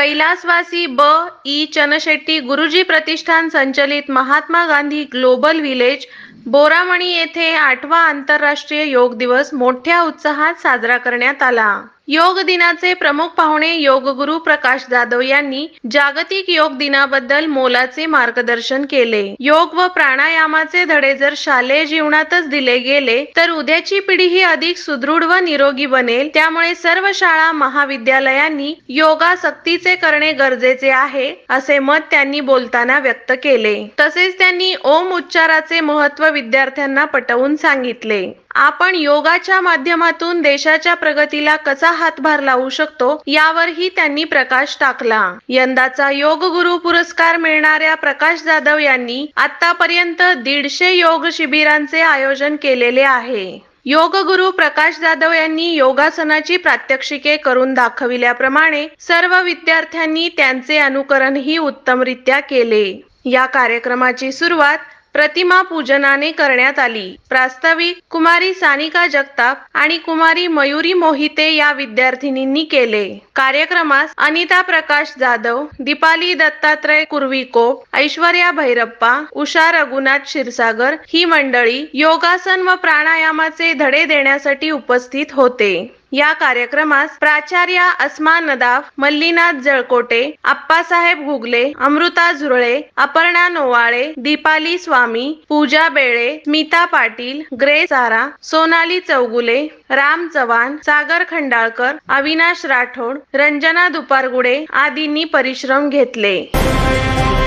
कैलासवासी ब ई चनशेट्टी गुरुजी प्रतिष्ठान संचलित महात्मा गांधी ग्लोबल विलेज बोरामणी येथे आठवा आंतरराष्ट्रीय योग दिवस मोठ्या उत्साहात साजरा करण्यात आला योग दिनाचे प्रमुख पाहुणे योग गुरु प्रकाश जाधव यांनी जागतिक योग दिनाबद्दल मोलाचे मार्गदर्शन केले योग व प्राणायामाचे धडे जर शालेय जीवनातच दिले गेले तर उद्याची पिढी ही अधिक सुदृढ व निरोगी बनेल त्यामुळे सर्व शाळा महाविद्यालयांनी योगा सक्तीचे करणे गरजेचे आहे असे मत त्यांनी बोलताना व्यक्त केले तसेच त्यांनी ओम उच्चाराचे महत्व विद्यार्थ्यांना पटवून सांगितले आपण योगाच्या माध्यमातून देशाच्या प्रगतीला कसा हातभार लावू शकतो यावरही त्यांनी प्रकाश टाकला यंदाचा योग गुरु पुरस्कार मिळणाऱ्या प्रकाश जाधव यांनी आतापर्यंत दीडशे योग शिबिरांचे आयोजन केलेले आहे योग गुरु प्रकाश जाधव यांनी योगासनाची प्रात्यक्षिके करून दाखविल्याप्रमाणे सर्व विद्यार्थ्यांनी त्यांचे अनुकरणही उत्तमरित्या केले या कार्यक्रमाची सुरुवात प्रतिमा पूजनाने करण्यात आली प्रास्ताविक कुमारी सानिका जगताप आणि कुमारी मयुरी मोहिते या विद्यार्थिनींनी केले कार्यक्रमास अनिता प्रकाश जाधव दीपाली दत्तात्रय कुर्विको ऐश्वर्या भैरप्पा उषा रघुनाथ क्षीरसागर ही मंडळी योगासन व प्राणायामाचे धडे देण्यासाठी उपस्थित होते या कार्यक्रमास प्राचार्या अस्मा नदाफ मल्लीनाथ जळकोटे आप्पासाहेब गुगले, अमृता झुरळे अपर्णा नोवाळे दीपाली स्वामी पूजा बेळे स्मिता पाटील ग्रे सारा सोनाली चौगुले राम चव्हाण सागर खंडाळकर अविनाश राठोड रंजना दुपारगुडे आदींनी परिश्रम घेतले